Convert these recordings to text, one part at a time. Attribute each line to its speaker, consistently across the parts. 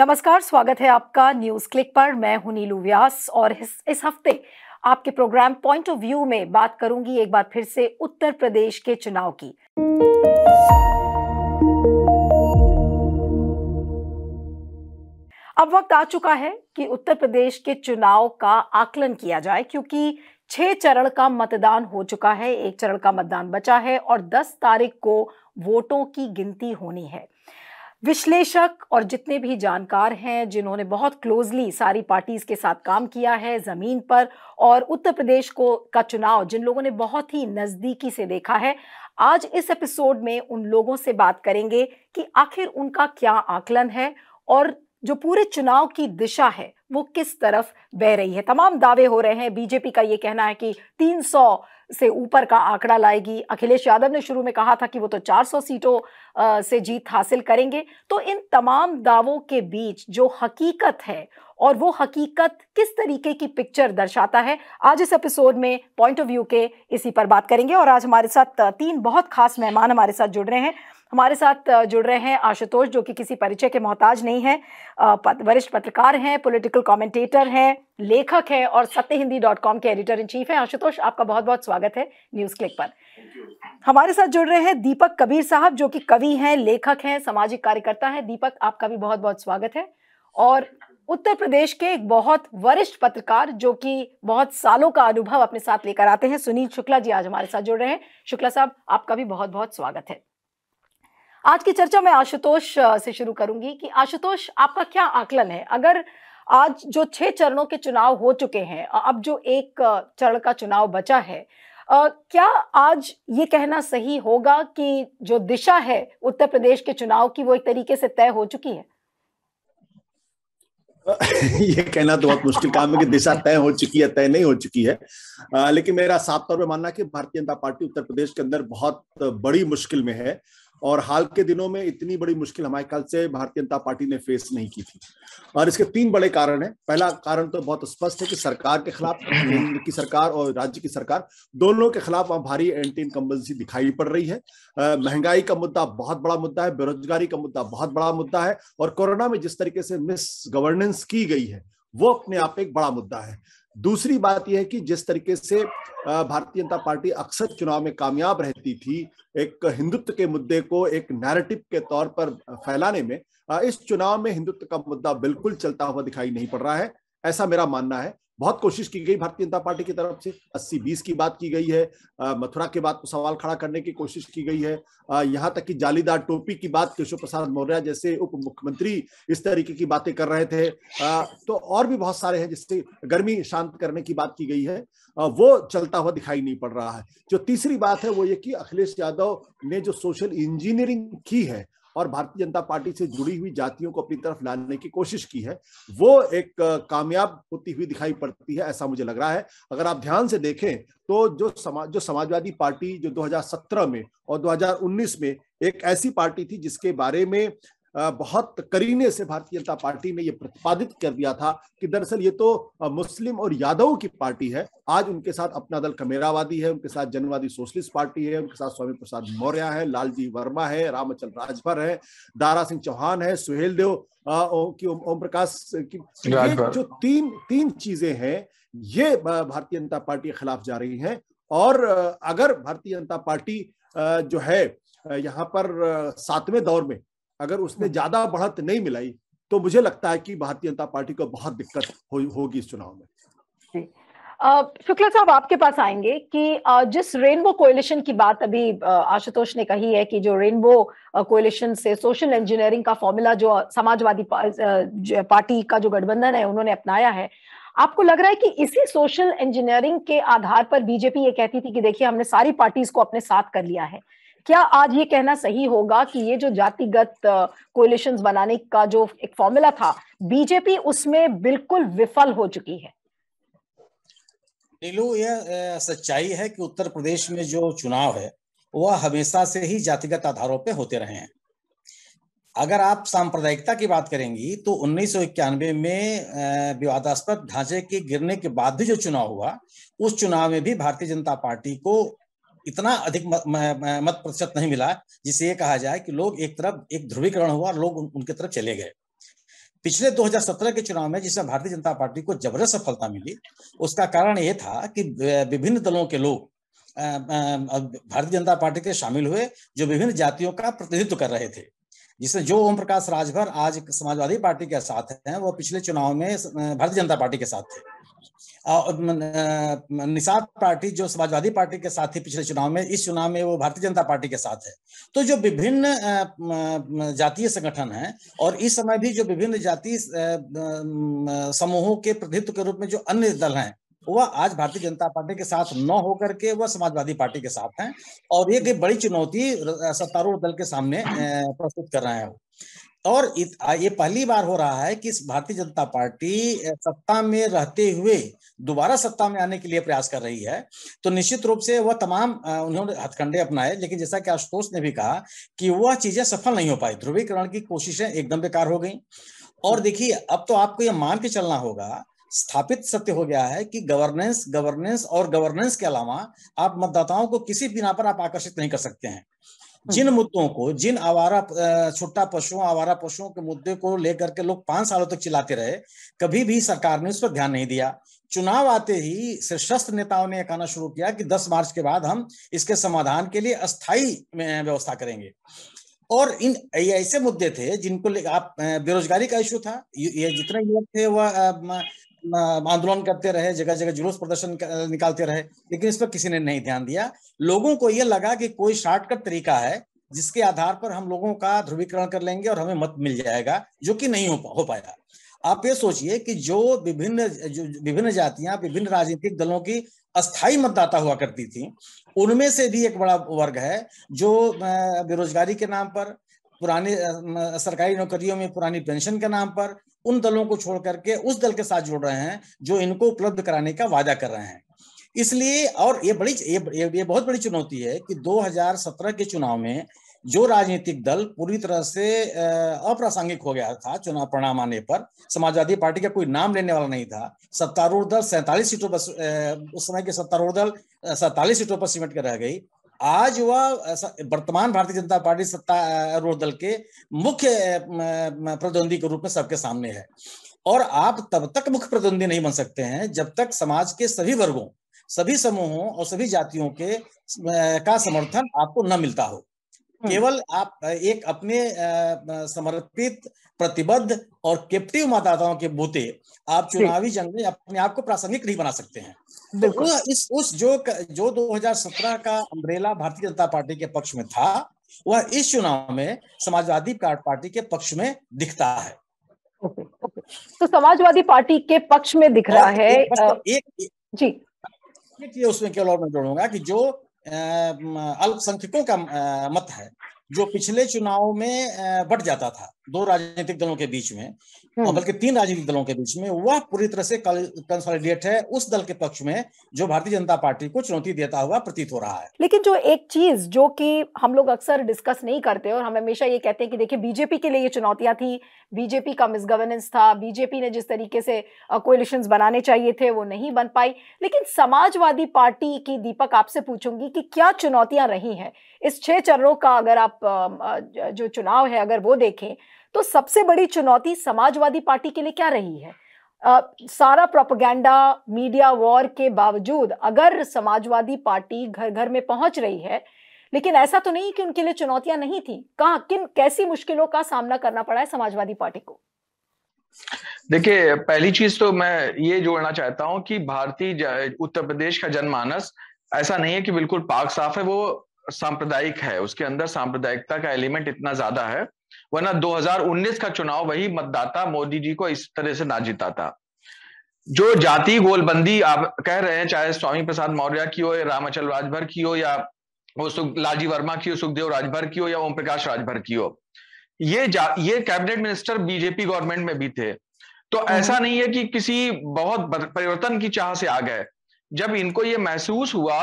Speaker 1: नमस्कार स्वागत है आपका न्यूज क्लिक पर मैं हूं नीलू व्यास और इस, इस हफ्ते आपके प्रोग्राम पॉइंट ऑफ व्यू में बात करूंगी एक बार फिर से उत्तर प्रदेश के चुनाव की अब वक्त आ चुका है कि उत्तर प्रदेश के चुनाव का आकलन किया जाए क्योंकि छह चरण का मतदान हो चुका है एक चरण का मतदान बचा है और दस तारीख को वोटों की गिनती होनी है विश्लेषक और जितने भी जानकार हैं जिन्होंने बहुत क्लोजली सारी पार्टीज के साथ काम किया है ज़मीन पर और उत्तर प्रदेश को का चुनाव जिन लोगों ने बहुत ही नज़दीकी से देखा है आज इस एपिसोड में उन लोगों से बात करेंगे कि आखिर उनका क्या आकलन है और जो पूरे चुनाव की दिशा है वो किस तरफ बह रही है तमाम दावे हो रहे हैं बीजेपी का ये कहना है कि 300 से ऊपर का आंकड़ा लाएगी अखिलेश यादव ने शुरू में कहा था कि वो तो 400 सीटों से जीत हासिल करेंगे तो इन तमाम दावों के बीच जो हकीकत है और वो हकीकत किस तरीके की पिक्चर दर्शाता है आज इस एपिसोड में पॉइंट ऑफ व्यू के इसी पर बात करेंगे और आज हमारे साथ तीन बहुत खास मेहमान हमारे साथ जुड़ रहे हैं हमारे साथ जुड़ रहे हैं आशुतोष जो कि किसी परिचय के मोहताज नहीं है वरिष्ठ पत्रकार हैं पॉलिटिकल कमेंटेटर हैं लेखक हैं और सत्य हिंदी डॉट कॉम के एडिटर इन चीफ हैं आशुतोष आपका बहुत बहुत स्वागत है न्यूज़ क्लिक पर हमारे साथ जुड़ रहे हैं दीपक कबीर साहब जो कि कवि हैं लेखक हैं सामाजिक कार्यकर्ता हैं दीपक आपका भी बहुत बहुत स्वागत है और उत्तर प्रदेश के एक बहुत वरिष्ठ पत्रकार जो कि बहुत सालों का अनुभव अपने साथ लेकर आते हैं सुनील शुक्ला जी आज हमारे साथ जुड़ रहे हैं शुक्ला साहब आपका भी बहुत बहुत स्वागत है आज की चर्चा मैं आशुतोष से शुरू करूंगी कि आशुतोष आपका क्या आकलन है अगर आज जो छह चरणों के चुनाव हो चुके हैं अब जो एक चरण का चुनाव बचा है क्या आज ये कहना सही होगा कि जो दिशा है उत्तर प्रदेश के चुनाव की वो एक तरीके से तय हो चुकी है
Speaker 2: ये कहना तो बहुत मुश्किल काम है कि दिशा तय हो चुकी है तय नहीं हो चुकी है आ, लेकिन मेरा साफ तौर पर मानना कि भारतीय जनता पार्टी उत्तर प्रदेश के अंदर बहुत बड़ी मुश्किल में है और हाल के दिनों में इतनी बड़ी मुश्किल हमारे ख्याल से भारतीय जनता पार्टी ने फेस नहीं की थी और इसके तीन बड़े कारण हैं पहला कारण तो बहुत स्पष्ट है कि सरकार के खिलाफ केंद्र की सरकार और राज्य की सरकार दोनों के खिलाफ वहां भारी एंटी इनकम्बेंसी दिखाई पड़ रही है महंगाई का मुद्दा बहुत बड़ा मुद्दा है बेरोजगारी का मुद्दा बहुत बड़ा मुद्दा है और कोरोना में जिस तरीके से मिस गवर्नेंस की गई है वो अपने आप एक बड़ा मुद्दा है दूसरी बात यह है कि जिस तरीके से भारतीय जनता पार्टी अक्सर चुनाव में कामयाब रहती थी एक हिंदुत्व के मुद्दे को एक नैरेटिव के तौर पर फैलाने में इस चुनाव में हिंदुत्व का मुद्दा बिल्कुल चलता हुआ दिखाई नहीं पड़ रहा है ऐसा मेरा मानना है बहुत कोशिश की गई भारतीय जनता पार्टी की तरफ से 80 बीस की बात की गई है मथुरा के बाद सवाल खड़ा करने की कोशिश की गई है यहाँ तक कि जालीदार टोपी की बात केशव प्रसाद मौर्य जैसे उप मुख्यमंत्री इस तरीके की बातें कर रहे थे तो और भी बहुत सारे हैं जिससे गर्मी शांत करने की बात की गई है वो चलता हुआ दिखाई नहीं पड़ रहा है जो तीसरी बात है वो ये कि अखिलेश यादव ने जो सोशल इंजीनियरिंग की है और भारतीय जनता पार्टी से जुड़ी हुई जातियों को अपनी तरफ लाने की कोशिश की है वो एक कामयाब होती हुई दिखाई पड़ती है ऐसा मुझे लग रहा है अगर आप ध्यान से देखें तो जो समाज जो समाजवादी पार्टी जो 2017 में और 2019 में एक ऐसी पार्टी थी जिसके बारे में बहुत करीने से भारतीय जनता पार्टी ने यह प्रतिपादित कर दिया था कि दरअसल ये तो मुस्लिम और यादव की पार्टी है आज उनके साथ अपना दल कमेरावादी है उनके साथ जनवादी सोशलिस्ट पार्टी है उनके साथ स्वामी प्रसाद मौर्य है लालजी वर्मा है रामचल राजभर है दारा सिंह चौहान है सुहेल देव की ओम प्रकाश की जो तीन तीन चीजें हैं ये भारतीय जनता पार्टी के खिलाफ जा रही हैं और अगर भारतीय जनता पार्टी जो है यहाँ पर सातवें दौर में अगर उसने हाँ। ज्यादा बढ़त नहीं मिलाई तो मुझे लगता है कि भारतीय जनता पार्टी को बहुत दिक्कत होगी इस चुनाव में
Speaker 1: शुक्ला साहब आपके पास आएंगे कि जिस रेनबो कोएलिशन की बात अभी आशुतोष ने कही है कि जो रेनबो कोएलिशन से सोशल इंजीनियरिंग का फॉर्मूला जो समाजवादी पार्टी का जो गठबंधन है उन्होंने अपनाया है आपको लग रहा है कि इसी सोशल इंजीनियरिंग के आधार पर बीजेपी ये कहती थी कि देखिए हमने सारी पार्टीज को अपने साथ कर लिया है क्या आज ये कहना सही होगा कि ये जो जातिगत कोलिशन बनाने का जो एक फॉर्मूला था बीजेपी उसमें बिल्कुल विफल हो चुकी है
Speaker 3: नीलू यह सच्चाई है कि उत्तर प्रदेश में जो चुनाव है वह हमेशा से ही जातिगत आधारों पर होते रहे हैं अगर आप सांप्रदायिकता की बात करेंगी तो उन्नीस में विवादास्पद ढांचे के गिरने के बाद भी जो चुनाव हुआ उस चुनाव में भी भारतीय जनता पार्टी को इतना अधिक मत, प्रतिशत नहीं मिला जिसे ये कहा जाए कि लोग एक तरफ एक ध्रुवीकरण हुआ और लोग उनके तरफ चले गए पिछले 2017 के चुनाव में जिसमें भारतीय जनता पार्टी को जबरदस्त सफलता मिली उसका कारण यह था कि विभिन्न दलों के लोग भारतीय जनता पार्टी के शामिल हुए जो विभिन्न जातियों का प्रतिनिधित्व कर रहे थे जिसमें जो ओम प्रकाश राजभर आज समाजवादी पार्टी के साथ हैं वो पिछले चुनाव में भारतीय जनता पार्टी के साथ थे निषाद पार्टी जो समाजवादी पार्टी के साथ थी पिछले चुनाव में इस चुनाव में वो भारतीय जनता पार्टी के साथ है तो जो विभिन्न जातीय संगठन है और इस समय भी जो विभिन्न जाति समूहों के प्रतिनिधित्व के रूप में जो अन्य दल हैं वह आज भारतीय जनता पार्टी के साथ न होकर के वह समाजवादी पार्टी के साथ हैं और ये बड़ी चुनौती सत्तारूढ़ दल के सामने प्रस्तुत कर रहे हैं और ये पहली बार हो रहा है कि भारतीय जनता पार्टी सत्ता में रहते हुए दोबारा सत्ता में आने के लिए प्रयास कर रही है तो निश्चित रूप से वह तमाम उन्होंने हथकंडे अपनाए लेकिन जैसा कि आशुतोष ने भी कहा कि वह चीजें सफल नहीं हो पाई ध्रुवीकरण की कोशिशें एकदम बेकार हो गई और देखिए अब तो आपको यह मान के चलना होगा स्थापित सत्य हो गया है कि गवर्नेंस गवर्नेंस और गवर्नेंस के अलावा आप मतदाताओं को किसी बिना पर आप आकर्षित नहीं कर सकते हैं हम्म। जिन मुद्दों को जिन आवारा छुट्टा पशुओं आवारा पशुओं के मुद्दे को लेकर के लोग पांच सालों तक चिल्लाते रहे कभी भी सरकार ने उस पर ध्यान नहीं दिया चुनाव आते ही शीर्षस्थ नेताओं ने कहना शुरू किया कि 10 मार्च के बाद हम इसके समाधान के लिए अस्थाई व्यवस्था करेंगे और इन ऐसे मुद्दे थे जिनको आप बेरोजगारी का इश्यू था ये जितने युवक थे वह आंदोलन करते रहे जगह जगह जुलूस प्रदर्शन निकालते रहे लेकिन इस पर किसी ने नहीं ध्यान दिया लोगों को यह लगा कि कोई शॉर्टकट तरीका है जिसके आधार पर हम लोगों का ध्रुवीकरण कर लेंगे और हमें मत मिल जाएगा जो कि नहीं हो, हो पाया आप ये सोचिए कि जो विभिन्न जो विभिन्न जातियां विभिन्न राजनीतिक दलों की अस्थाई मतदाता हुआ करती थी उनमें से भी एक बड़ा वर्ग है जो बेरोजगारी के नाम पर पुराने सरकारी नौकरियों में पुरानी पेंशन के नाम पर उन दलों को छोड़ करके उस दल के साथ जुड़ रहे हैं जो इनको उपलब्ध कराने का वादा कर रहे हैं इसलिए और ये बड़ी ये, ये बहुत बड़ी चुनौती है कि 2017 के चुनाव में जो राजनीतिक दल पूरी तरह से अप्रासंगिक हो गया था चुनाव परिणाम आने पर समाजवादी पार्टी का कोई नाम लेने वाला नहीं था सत्तारूढ़ दल सैतालीस सीटों पर उस समय के सत्तारूढ़ दल सैतालीस सीटों पर सिमट कर रह गई आज वह वर्तमान भारतीय जनता पार्टी सत्तारूढ़ दल के मुख्य प्रतिद्वंदी के रूप में सबके सामने है और आप तब तक मुख्य प्रतिद्वंदी नहीं बन सकते हैं जब तक समाज के सभी वर्गों सभी समूहों और सभी जातियों के का समर्थन आपको न मिलता हो हम्म। केवल आप एक अपने समर्पित प्रतिबद्ध और केप्टिव मतदाताओं के बूते आप चुनावी जंग में अपने आप को प्रासंगिक नहीं बना सकते हैं तो इस उस जो जो 2017 का अम्ब्रेला भारतीय जनता पार्टी के पक्ष में था वह इस चुनाव में समाजवादी पार्टी के पक्ष में दिखता है ओके ओके
Speaker 1: तो समाजवादी पार्टी के पक्ष में दिख रहा है एक, एक मतलब
Speaker 3: एक, जी उसमें केवल और मैं जोड़ूंगा कि जो अल्पसंख्यकों का मत है जो पिछले चुनाव में बढ़ जाता था दो राजनीतिक दलों के बीच में हम्म। और बल्कि तीन राजनीतिक दलों के बीच में वह पूरी तरह से कंसोलिडेट है उस दल के पक्ष में जो भारतीय जनता पार्टी को चुनौती देता हुआ प्रतीत हो रहा है
Speaker 1: लेकिन जो एक चीज जो कि हम लोग अक्सर डिस्कस नहीं करते और हम हमेशा ये कहते हैं कि देखिए बीजेपी के लिए ये चुनौतियां थी बीजेपी का मिसगवर्नेंस था बीजेपी ने जिस तरीके से कोलिशन बनाने चाहिए थे वो नहीं बन पाई लेकिन समाजवादी पार्टी की दीपक आपसे पूछूंगी कि क्या चुनौतियां रही हैं इस छह चरणों का अगर आप जो चुनाव है अगर वो देखें तो सबसे बड़ी चुनौती समाजवादी पार्टी के लिए क्या रही है आ, सारा प्रोपोगंडा मीडिया वॉर के बावजूद अगर समाजवादी पार्टी घर घर में पहुंच रही है लेकिन ऐसा तो नहीं कि उनके लिए चुनौतियां नहीं थी कहा किन कैसी मुश्किलों का सामना करना पड़ा है समाजवादी पार्टी को
Speaker 4: देखिए पहली चीज तो मैं ये जोड़ना चाहता हूं कि भारतीय उत्तर प्रदेश का जनमानस ऐसा नहीं है कि बिल्कुल पाक साफ है वो सांप्रदायिक है उसके अंदर सांप्रदायिकता का एलिमेंट इतना ज्यादा है वरना 2019 का चुनाव वही मतदाता मोदी जी को इस तरह से ना था जो जाति गोलबंदी आप कह रहे हैं चाहे स्वामी प्रसाद मौर्य की हो या रामाचल राजभर की हो या वो लालजी वर्मा की हो सुखदेव राजभर की हो या ओम प्रकाश राजभर की हो ये जा, ये कैबिनेट मिनिस्टर बीजेपी गवर्नमेंट में भी थे तो हम्म। ऐसा नहीं है कि किसी बहुत परिवर्तन की चाह से आ गए जब इनको ये महसूस हुआ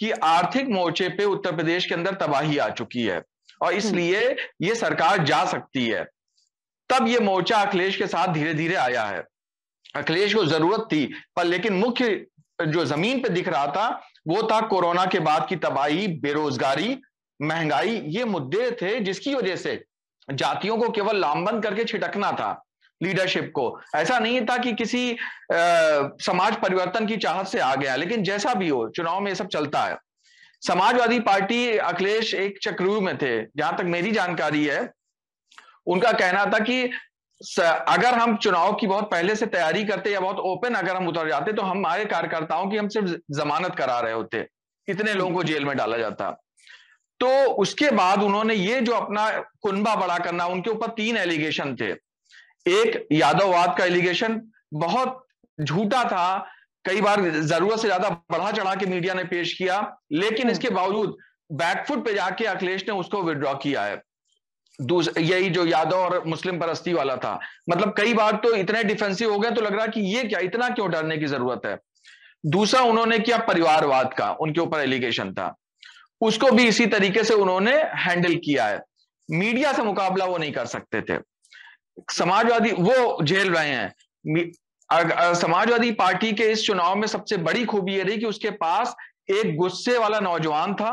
Speaker 4: कि आर्थिक मोर्चे पे उत्तर प्रदेश के अंदर तबाही आ चुकी है और इसलिए ये सरकार जा सकती है तब ये मोर्चा अखिलेश के साथ धीरे धीरे आया है अखिलेश को जरूरत थी पर लेकिन मुख्य जो जमीन पे दिख रहा था वो था कोरोना के बाद की तबाही बेरोजगारी महंगाई ये मुद्दे थे जिसकी वजह से जातियों को केवल लामबंद करके छिटकना था लीडरशिप को ऐसा नहीं था कि किसी आ, समाज परिवर्तन की चाहत से आ गया लेकिन जैसा भी हो चुनाव में ये सब चलता है समाजवादी पार्टी अखिलेश एक चक्रव्यूह में थे जहां तक मेरी जानकारी है उनका कहना था कि अगर हम चुनाव की बहुत पहले से तैयारी करते या बहुत ओपन अगर हम उतर जाते तो हम हमारे कार्यकर्ताओं की हम सिर्फ जमानत करा रहे होते इतने लोगों को जेल में डाला जाता तो उसके बाद उन्होंने ये जो अपना कुनबा बड़ा करना उनके ऊपर तीन एलिगेशन थे एक यादववाद का एलिगेशन बहुत झूठा था कई बार जरूरत से ज्यादा बढ़ा चढ़ा के मीडिया ने पेश किया लेकिन इसके हम्म। बावजूद बैकफुट पे जाके अखिलेश ने उसको विड्रॉ किया है यही जो यादव और मुस्लिम परस्ती वाला था मतलब कई बार तो इतने डिफेंसिव हो गए तो लग रहा कि ये क्या इतना क्यों डरने की जरूरत है दूसरा उन्होंने किया परिवारवाद का उनके ऊपर एलिगेशन था उसको भी इसी तरीके से उन्होंने हैंडल किया है मीडिया से मुकाबला वो नहीं कर सकते थे समाजवादी वो झेल रहे हैं समाजवादी पार्टी के इस चुनाव में सबसे बड़ी खूबी ये रही कि उसके पास एक गुस्से वाला नौजवान था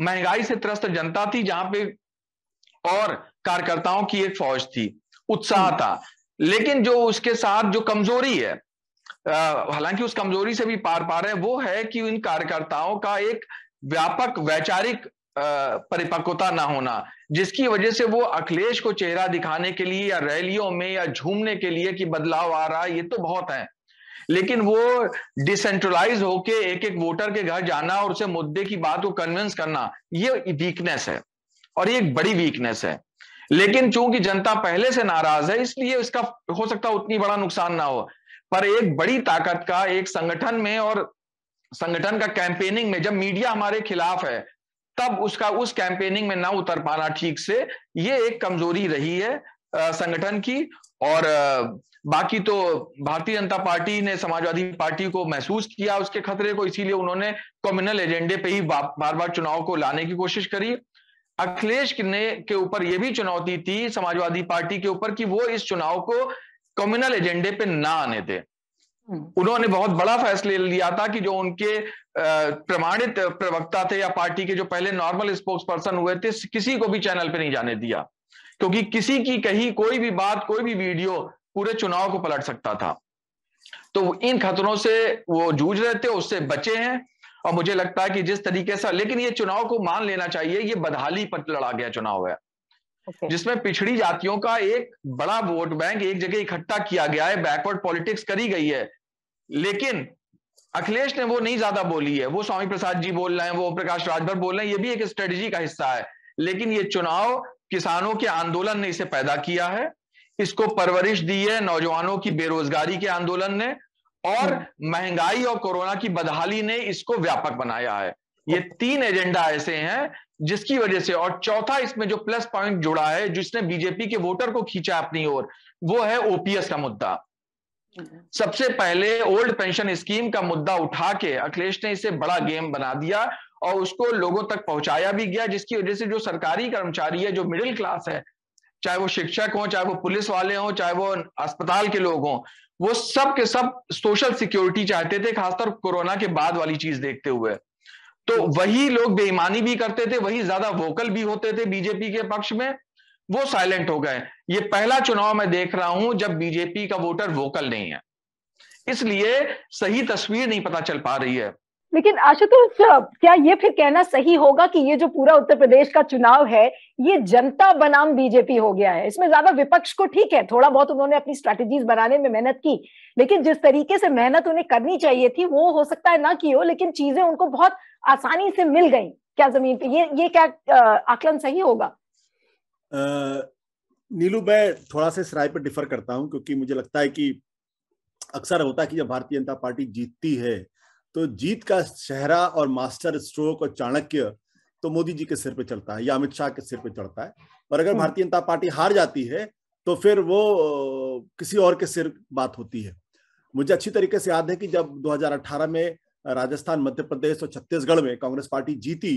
Speaker 4: महंगाई से त्रस्त जनता थी जहां पे और कार्यकर्ताओं की एक फौज थी उत्साह हम्म। था लेकिन जो उसके साथ जो कमजोरी है हालांकि उस कमजोरी से भी पार पा रहे हैं वो है कि इन कार्यकर्ताओं का एक व्यापक वैचारिक परिपक्वता ना होना जिसकी वजह से वो अखिलेश को चेहरा दिखाने के लिए या रैलियों में या झूमने के लिए कि बदलाव आ रहा है ये तो बहुत है लेकिन वो डिसेंट्रलाइज होके एक एक वोटर के घर जाना और उसे मुद्दे की बात को कन्विंस करना ये वीकनेस है और ये एक बड़ी वीकनेस है लेकिन चूंकि जनता पहले से नाराज है इसलिए इसका हो सकता उतनी बड़ा नुकसान ना हो पर एक बड़ी ताकत का एक संगठन में और संगठन का कैंपेनिंग में जब मीडिया हमारे खिलाफ है तब उसका उस कैंपेनिंग में ना उतर पाना ठीक से ये एक कमजोरी रही है संगठन की और बाकी तो भारतीय जनता पार्टी ने समाजवादी पार्टी को महसूस किया उसके खतरे को इसीलिए उन्होंने कम्युनल एजेंडे पे ही बार बार चुनाव को लाने की कोशिश करी अखिलेश ने के ऊपर यह भी चुनौती थी समाजवादी पार्टी के ऊपर कि वो इस चुनाव को कम्युनल एजेंडे पे ना आने दे उन्होंने बहुत बड़ा फैसले लिया था कि जो उनके प्रमाणित प्रवक्ता थे या पार्टी के जो पहले नॉर्मल स्पोक्स पर्सन हुए थे किसी को भी चैनल पर नहीं जाने दिया क्योंकि किसी की कही कोई भी बात कोई भी वीडियो पूरे चुनाव को पलट सकता था तो इन खतरों से वो जूझ रहे थे उससे बचे हैं और मुझे लगता है कि जिस तरीके से लेकिन ये चुनाव को मान लेना चाहिए ये बदहाली पर लड़ा गया चुनाव है जिसमें पिछड़ी जातियों का एक बड़ा वोट बैंक एक जगह इकट्ठा किया गया है बैकवर्ड पॉलिटिक्स करी गई है लेकिन अखिलेश ने वो नहीं ज्यादा बोली है वो स्वामी प्रसाद जी बोल रहे हैं वो प्रकाश राजभर बोल रहे हैं ये भी एक स्ट्रेटेजी का हिस्सा है लेकिन ये चुनाव किसानों के आंदोलन ने इसे पैदा किया है इसको परवरिश दी है नौजवानों की बेरोजगारी के आंदोलन ने और हम्म। महंगाई और कोरोना की बदहाली ने इसको व्यापक बनाया है ये तीन एजेंडा ऐसे हैं जिसकी वजह से और चौथा इसमें जो प्लस पॉइंट जुड़ा है जिसने बीजेपी के वोटर को खींचा अपनी ओर वो है ओपीएस का मुद्दा हम्म। सबसे पहले ओल्ड पेंशन स्कीम का मुद्दा उठा के अखिलेश ने इसे बड़ा गेम बना दिया और उसको लोगों तक पहुंचाया भी गया जिसकी वजह से जो सरकारी कर्मचारी है जो मिडिल क्लास है चाहे वो शिक्षक हो चाहे वो पुलिस वाले हों चाहे वो अस्पताल के लोग हों वो सब के सब सोशल सिक्योरिटी चाहते थे खासतौर कोरोना के बाद वाली चीज देखते हुए तो वही लोग बेईमानी भी करते थे वही ज्यादा वोकल भी होते थे बीजेपी के पक्ष में वो साइलेंट हो गए ये पहला चुनाव मैं देख रहा हूं जब बीजेपी का वोटर वोकल नहीं है इसलिए सही तस्वीर नहीं पता चल पा रही है
Speaker 1: लेकिन आशुतोष क्या ये फिर कहना सही होगा कि ये जो पूरा उत्तर प्रदेश का चुनाव है ये जनता बनाम बीजेपी हो गया है इसमें ज्यादा विपक्ष को ठीक है थोड़ा बहुत उन्होंने अपनी स्ट्रैटेजीज बनाने में मेहनत की लेकिन जिस तरीके से मेहनत उन्हें करनी चाहिए थी वो हो सकता है ना की हो लेकिन चीजें उनको बहुत आसानी से मिल गई क्या जमीन पे ये ये क्या आकलन सही होगा
Speaker 2: नीलू मैं थोड़ा सा इस राय पर डिफर करता हूं क्योंकि मुझे लगता है कि अक्सर होता है कि जब भारतीय जनता पार्टी जीतती है तो जीत का चेहरा और मास्टर स्ट्रोक और चाणक्य तो मोदी जी के सिर पे चलता है या अमित शाह के सिर पे चढ़ता है पर अगर हम्म। भारतीय जनता पार्टी हार जाती है तो फिर वो किसी और के सिर बात होती है मुझे अच्छी तरीके से याद है कि जब 2018 में राजस्थान मध्य प्रदेश और छत्तीसगढ़ में कांग्रेस पार्टी जीती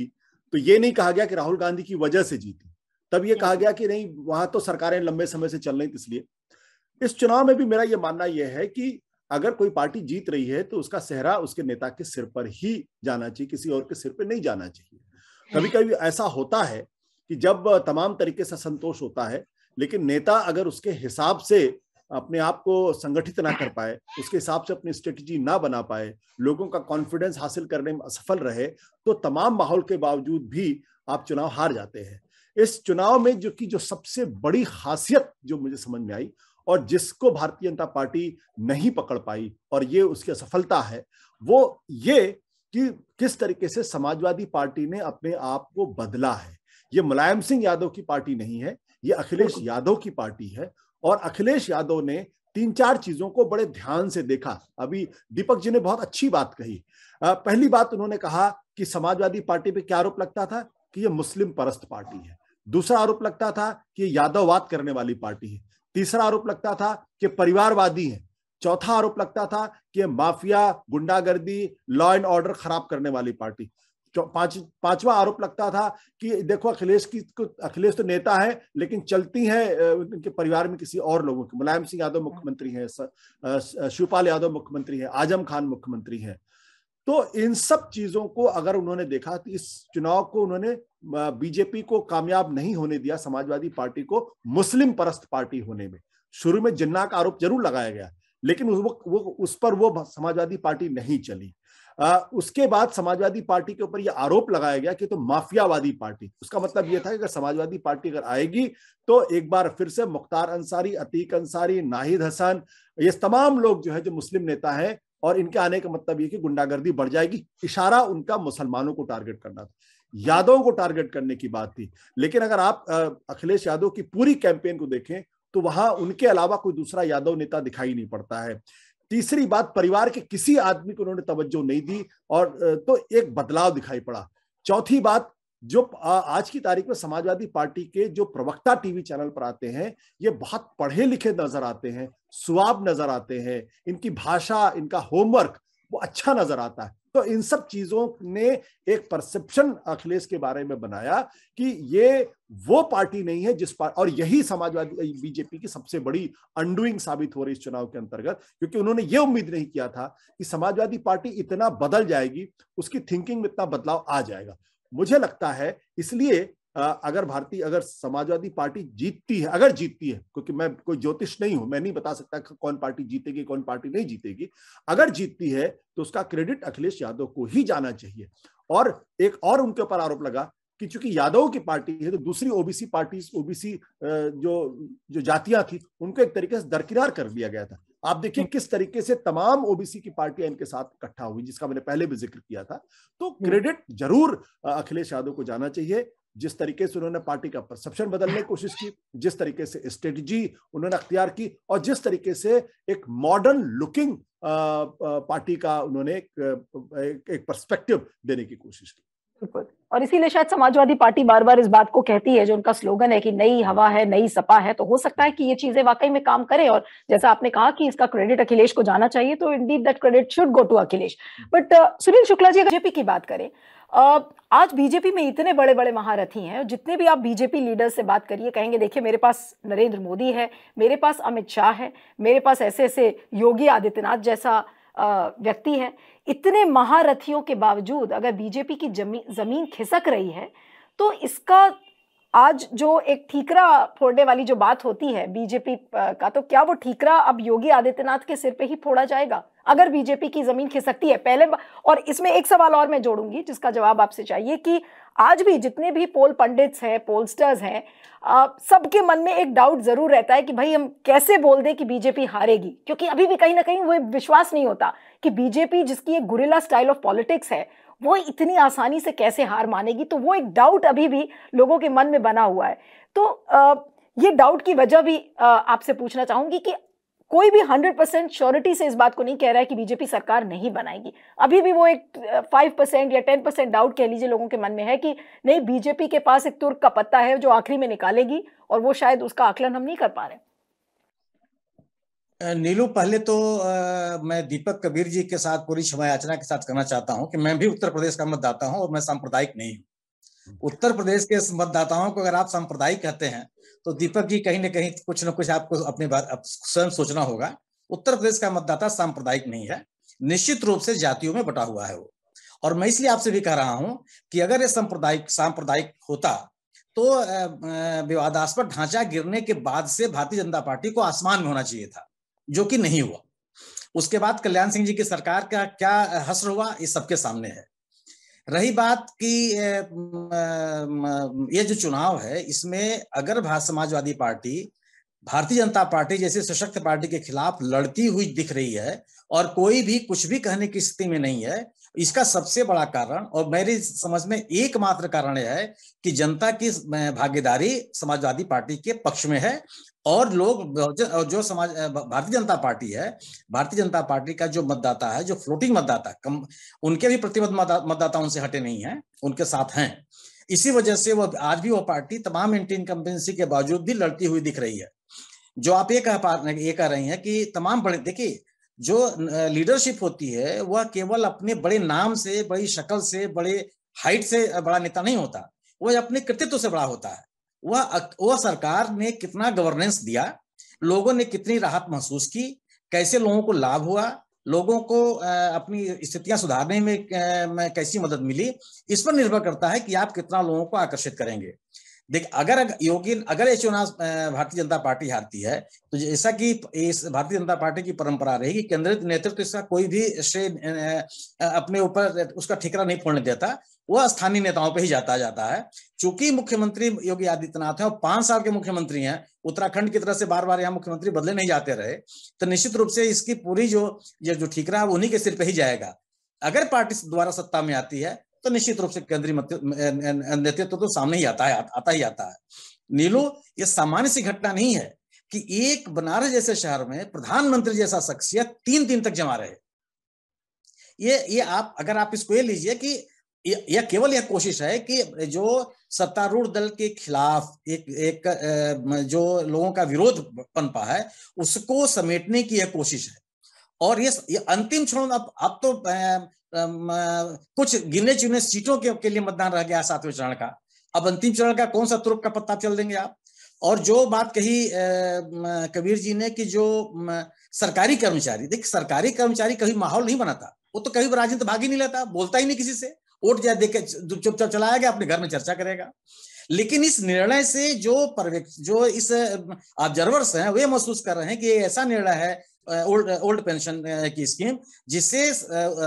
Speaker 2: तो ये नहीं कहा गया कि राहुल गांधी की वजह से जीती तब ये कहा गया कि नहीं वहां तो सरकारें लंबे समय से चल रही थी इसलिए इस चुनाव में भी मेरा ये मानना यह है कि अगर कोई पार्टी जीत रही है तो उसका सेहरा उसके नेता के सिर पर ही जाना चाहिए किसी और के सिर पर नहीं जाना चाहिए कभी कभी ऐसा होता है कि जब तमाम तरीके से संतोष होता है लेकिन नेता अगर उसके हिसाब से अपने आप को संगठित ना कर पाए उसके हिसाब से अपनी स्ट्रेटजी ना बना पाए लोगों का कॉन्फिडेंस हासिल करने में असफल रहे तो तमाम माहौल के बावजूद भी आप चुनाव हार जाते हैं इस चुनाव में जो कि जो सबसे बड़ी खासियत जो मुझे समझ में आई और जिसको भारतीय जनता पार्टी नहीं पकड़ पाई और ये उसकी असफलता है वो ये कि किस तरीके से समाजवादी पार्टी ने अपने आप को बदला है ये मुलायम सिंह यादव की पार्टी नहीं है ये अखिलेश यादव की पार्टी है और अखिलेश यादव ने तीन चार चीजों को बड़े ध्यान से देखा अभी दीपक जी ने बहुत अच्छी बात कही पहली बात उन्होंने कहा कि समाजवादी पार्टी पे क्या आरोप लगता था कि ये मुस्लिम परस्त पार्टी है दूसरा आरोप लगता था कि यादववाद करने वाली पार्टी है तीसरा आरोप लगता था कि परिवारवादी है चौथा आरोप लगता था कि माफिया गुंडागर्दी लॉ एंड ऑर्डर खराब करने वाली पार्टी पांच पांचवा आरोप लगता था कि देखो अखिलेश की तो, अखिलेश तो नेता है लेकिन चलती है उनके परिवार में किसी और लोगों की मुलायम सिंह यादव मुख्यमंत्री है शिवपाल यादव मुख्यमंत्री है आजम खान मुख्यमंत्री है तो इन सब चीजों को अगर उन्होंने देखा तो इस चुनाव को उन्होंने बीजेपी को कामयाब नहीं होने दिया समाजवादी पार्टी को मुस्लिम परस्त पार्टी होने में शुरू में जिन्ना का आरोप जरूर लगाया गया लेकिन वो, वो उस पर वो समाजवादी पार्टी नहीं चली आ, उसके बाद समाजवादी पार्टी के ऊपर ये आरोप लगाया गया कि तो माफियावादी पार्टी उसका मतलब ये था कि अगर समाजवादी पार्टी अगर आएगी तो एक बार फिर से मुख्तार अंसारी अतीक अंसारी नाहिद हसन ये तमाम लोग जो है जो मुस्लिम नेता हैं और इनके आने का मतलब ये कि गुंडागर्दी बढ़ जाएगी इशारा उनका मुसलमानों को टारगेट करना था यादवों को टारगेट करने की बात थी लेकिन अगर आप अखिलेश यादव की पूरी कैंपेन को देखें तो वहां उनके अलावा कोई दूसरा यादव नेता दिखाई नहीं पड़ता है तीसरी बात परिवार के किसी आदमी को उन्होंने तवज्जो नहीं दी और तो एक बदलाव दिखाई पड़ा चौथी बात जो आज की तारीख में समाजवादी पार्टी के जो प्रवक्ता टीवी चैनल पर आते हैं ये बहुत पढ़े लिखे नजर आते हैं सुवाब नजर आते हैं इनकी भाषा इनका होमवर्क वो अच्छा नजर आता है तो इन सब चीजों ने एक परसेप्शन अखिलेश के बारे में बनाया कि ये वो पार्टी नहीं है जिस पार्टी और यही समाजवादी बीजेपी की सबसे बड़ी अंडूइंग साबित हो रही इस चुनाव के अंतर्गत क्योंकि उन्होंने ये उम्मीद नहीं किया था कि समाजवादी पार्टी इतना बदल जाएगी उसकी थिंकिंग में इतना बदलाव आ जाएगा मुझे लगता है इसलिए अगर भारतीय अगर समाजवादी पार्टी जीतती है अगर जीतती है क्योंकि मैं कोई ज्योतिष नहीं हूं मैं नहीं बता सकता कौन पार्टी जीतेगी कौन पार्टी नहीं जीतेगी अगर जीतती है तो उसका क्रेडिट अखिलेश यादव को ही जाना चाहिए और एक और उनके ऊपर आरोप लगा कि चूंकि यादव की पार्टी है तो दूसरी ओबीसी पार्टी ओबीसी जो जो जातियां थी उनको एक तरीके से दरकिनार कर दिया गया था आप देखिए हम्म। किस तरीके से तमाम ओबीसी की पार्टियां इनके साथ इकट्ठा हुई जिसका मैंने पहले भी जिक्र किया था तो हम्म। क्रेडिट जरूर अखिलेश यादव को जाना चाहिए जिस तरीके से उन्होंने पार्टी का परसेप्शन बदलने की कोशिश की जिस तरीके से स्ट्रेटजी उन्होंने अख्तियार की और जिस तरीके से एक मॉडर्न लुकिंग पार्टी का उन्होंने एक, एक, एक परस्पेक्टिव देने की कोशिश की
Speaker 1: और इसीलिए शायद समाजवादी पार्टी बार बार इस बात को कहती है जो उनका स्लोगन है कि नई हवा है नई सपा है तो हो सकता है कि ये चीजें वाकई में काम करें और जैसा आपने कहा कि इसका क्रेडिट अखिलेश को जाना चाहिए तो indeed that credit should go to Akhilesh but uh, Sunil Shukla ji BJP की बात करें आज बीजेपी में इतने बड़े बड़े महारथी हैं जितने भी आप बीजेपी लीडर्स से बात करिए कहेंगे देखिए मेरे पास नरेंद्र मोदी है मेरे पास अमित शाह है मेरे पास ऐसे ऐसे योगी आदित्यनाथ जैसा व्यक्ति है इतने महारथियों के बावजूद अगर बीजेपी की जमी ज़मीन खिसक रही है तो इसका आज जो एक ठीकरा फोड़ने वाली जो बात होती है बीजेपी का तो क्या वो ठीकरा अब योगी आदित्यनाथ के सिर पे ही फोड़ा जाएगा अगर बीजेपी की जमीन खिसकती है पहले और इसमें एक सवाल और मैं जोड़ूंगी जिसका जवाब आपसे चाहिए कि आज भी जितने भी पोल पंडित्स हैं पोलस्टर्स हैं सबके मन में एक डाउट ज़रूर रहता है कि भाई हम कैसे बोल दें कि बीजेपी हारेगी क्योंकि अभी भी कहीं ना कहीं वो विश्वास नहीं होता कि बीजेपी जिसकी एक गुरिला स्टाइल ऑफ पॉलिटिक्स है वो इतनी आसानी से कैसे हार मानेगी तो वो एक डाउट अभी भी लोगों के मन में बना हुआ है तो आ, ये डाउट की वजह भी आपसे पूछना चाहूंगी कि कोई भी 100 परसेंट श्योरिटी से इस बात को नहीं कह रहा है कि बीजेपी सरकार नहीं बनाएगी अभी भी वो एक 5 परसेंट या 10 परसेंट डाउट कह लीजिए लोगों के मन में है कि नहीं बीजेपी के पास एक तुर्क का पत्ता है जो आखिरी में निकालेगी और वो शायद उसका आकलन हम नहीं कर पा रहे
Speaker 3: नीलू पहले तो आ, मैं दीपक कबीर जी के साथ पूरी क्षमा याचना के साथ करना चाहता हूं कि मैं भी उत्तर प्रदेश का मतदाता हूं और मैं सांप्रदायिक नहीं हूं अच्छा। उत्तर प्रदेश के मतदाताओं को अगर आप सांप्रदायिक कहते हैं तो दीपक जी कहीं ना कहीं कुछ ना कुछ आपको अपने बात स्वयं सोचना होगा उत्तर प्रदेश का मतदाता सांप्रदायिक नहीं है निश्चित रूप से जातियों में बटा हुआ है वो और मैं इसलिए आपसे भी कह रहा हूं कि अगर ये सांप्रदायिक सांप्रदायिक होता तो विवादास्पद ढांचा गिरने के बाद से भारतीय जनता पार्टी को आसमान में होना चाहिए था जो कि नहीं हुआ उसके बाद कल्याण सिंह जी की सरकार का क्या हसर हुआ ये सबके सामने है रही बात की ये जो चुनाव है इसमें अगर समाजवादी पार्टी भारतीय जनता पार्टी जैसे सशक्त पार्टी के खिलाफ लड़ती हुई दिख रही है और कोई भी कुछ भी कहने की स्थिति में नहीं है इसका सबसे बड़ा कारण और मेरी समझ में एकमात्र कारण यह है कि जनता की भागीदारी समाजवादी पार्टी के पक्ष में है और लोग जो समाज भारतीय जनता पार्टी है भारतीय जनता पार्टी का जो मतदाता है जो फ्लोटिंग मतदाता कम उनके भी प्रतिबद्ध मतदाता उनसे हटे नहीं है उनके साथ हैं इसी वजह से वो आज भी वो पार्टी तमाम एंटी इनकम्बेंसी के बावजूद भी लड़ती हुई दिख रही है जो आप ये कह पा ये कह रही हैं कि तमाम बड़े देखिए जो लीडरशिप होती है वह केवल अपने बड़े नाम से बड़ी शक्ल से बड़े हाइट से बड़ा नेता नहीं होता वह अपने कृतित्व से बड़ा होता है वह वह सरकार ने कितना गवर्नेंस दिया लोगों ने कितनी राहत महसूस की कैसे लोगों को लाभ हुआ लोगों को अपनी स्थितियां सुधारने में कैसी मदद मिली इस पर निर्भर करता है कि आप कितना लोगों को आकर्षित करेंगे देख अगर योगी अगर ये चुनाव भारतीय जनता पार्टी हारती है तो जैसा कि इस भारतीय जनता पार्टी की परंपरा रहेगी केंद्रित नेतृत्व तो इसका कोई भी श्रेय अपने ऊपर उसका ठिकरा नहीं फोड़ने देता वह स्थानीय नेताओं पे ही जाता जाता है चूंकि मुख्यमंत्री योगी आदित्यनाथ है और पांच साल के मुख्यमंत्री हैं उत्तराखंड की तरह से बार बार यहाँ मुख्यमंत्री बदले नहीं जाते रहे तो निश्चित रूप से इसकी पूरी जो जो ठिकरा है उन्हीं के सिर पर ही जाएगा अगर पार्टी द्वारा सत्ता में आती है तो निश्चित रूप से केंद्रीय नेतृत्व तो सामने ही आता है आता ही आता है नीलू ये सामान्य सी घटना नहीं है कि एक बनारस जैसे शहर में प्रधानमंत्री जैसा शख्सियत तीन दिन तक जमा रहे ये ये आप अगर आप इसको ये लीजिए कि यह केवल यह कोशिश है कि जो सत्तारूढ़ दल के खिलाफ एक एक जो लोगों का विरोध पनपा है उसको समेटने की यह कोशिश है और ये, ये अंतिम क्षण अब अब तो कुछ गिने चुने सीटों के, के लिए मतदान रह गया सातवें चरण का अब अंतिम चरण का कौन सा तुरप का पत्ता चल देंगे आप और जो बात कही कबीर जी ने कि जो सरकारी कर्मचारी देखिए सरकारी कर्मचारी कभी माहौल नहीं बनाता वो तो कभी राजनीति भाग ही नहीं लेता बोलता ही नहीं किसी से वोट जाए देखे चुपचाप चलाया गया अपने घर में चर्चा करेगा लेकिन इस निर्णय से जो पर्यवेक्ष जो इस ऑब्जर्वर्स हैं वे महसूस कर रहे हैं कि ऐसा निर्णय है ओल्ड ओल्ड पेंशन की स्कीम जिससे